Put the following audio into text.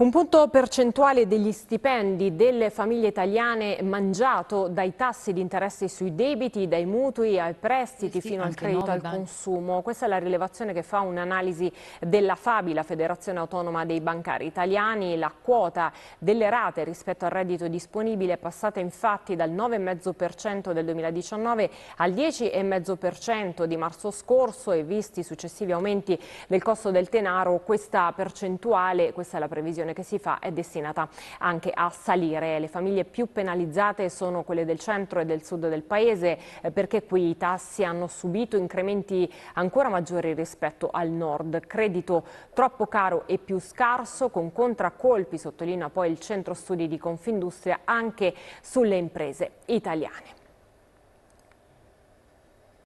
Un punto percentuale degli stipendi delle famiglie italiane mangiato dai tassi di interesse sui debiti, dai mutui ai prestiti sì, fino al credito al consumo. Questa è la rilevazione che fa un'analisi della FABI, la Federazione Autonoma dei Bancari Italiani. La quota delle rate rispetto al reddito disponibile è passata infatti dal 9,5% del 2019 al 10,5% di marzo scorso e visti i successivi aumenti del costo del denaro questa percentuale, questa è la previsione valutazione che si fa è destinata anche a salire. Le famiglie più penalizzate sono quelle del centro e del sud del paese eh, perché qui i tassi hanno subito incrementi ancora maggiori rispetto al nord. Credito troppo caro e più scarso con contraccolpi, sottolinea poi il centro studi di Confindustria, anche sulle imprese italiane.